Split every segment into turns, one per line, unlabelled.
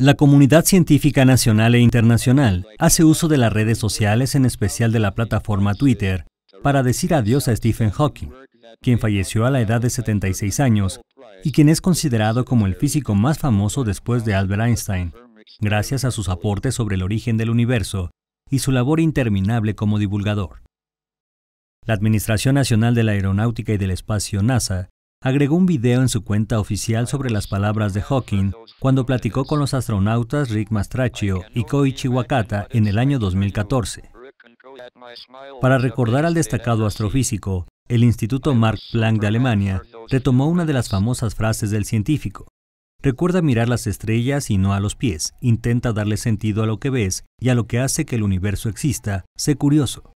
La comunidad científica nacional e internacional hace uso de las redes sociales, en especial de la plataforma Twitter, para decir adiós a Stephen Hawking, quien falleció a la edad de 76 años y quien es considerado como el físico más famoso después de Albert Einstein, gracias a sus aportes sobre el origen del universo y su labor interminable como divulgador. La Administración Nacional de la Aeronáutica y del Espacio, NASA, agregó un video en su cuenta oficial sobre las palabras de Hawking cuando platicó con los astronautas Rick Mastracchio y Koichi Wakata en el año 2014. Para recordar al destacado astrofísico, el Instituto Mark Planck de Alemania retomó una de las famosas frases del científico. Recuerda mirar las estrellas y no a los pies. Intenta darle sentido a lo que ves y a lo que hace que el universo exista. Sé curioso.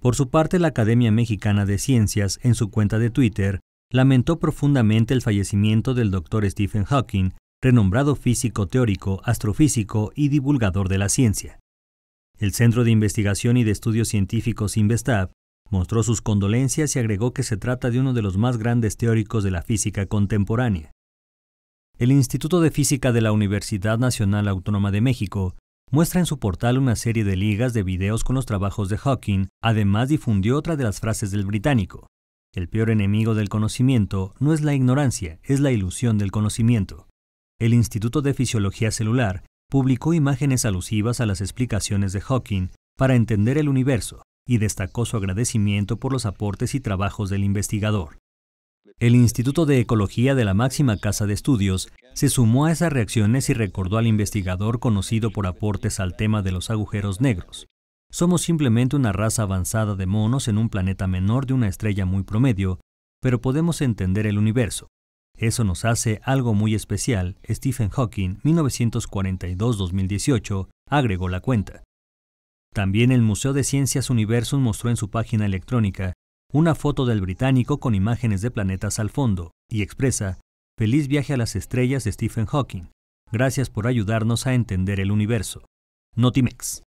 Por su parte, la Academia Mexicana de Ciencias, en su cuenta de Twitter, lamentó profundamente el fallecimiento del doctor Stephen Hawking, renombrado físico teórico, astrofísico y divulgador de la ciencia. El Centro de Investigación y de Estudios Científicos Investab mostró sus condolencias y agregó que se trata de uno de los más grandes teóricos de la física contemporánea. El Instituto de Física de la Universidad Nacional Autónoma de México muestra en su portal una serie de ligas de videos con los trabajos de Hawking, además difundió otra de las frases del británico. El peor enemigo del conocimiento no es la ignorancia, es la ilusión del conocimiento. El Instituto de Fisiología Celular publicó imágenes alusivas a las explicaciones de Hawking para entender el universo y destacó su agradecimiento por los aportes y trabajos del investigador. El Instituto de Ecología de la máxima casa de estudios se sumó a esas reacciones y recordó al investigador conocido por aportes al tema de los agujeros negros. Somos simplemente una raza avanzada de monos en un planeta menor de una estrella muy promedio, pero podemos entender el universo. Eso nos hace algo muy especial, Stephen Hawking, 1942-2018, agregó la cuenta. También el Museo de Ciencias Universum mostró en su página electrónica una foto del británico con imágenes de planetas al fondo, y expresa, Feliz viaje a las estrellas de Stephen Hawking. Gracias por ayudarnos a entender el universo. Notimex.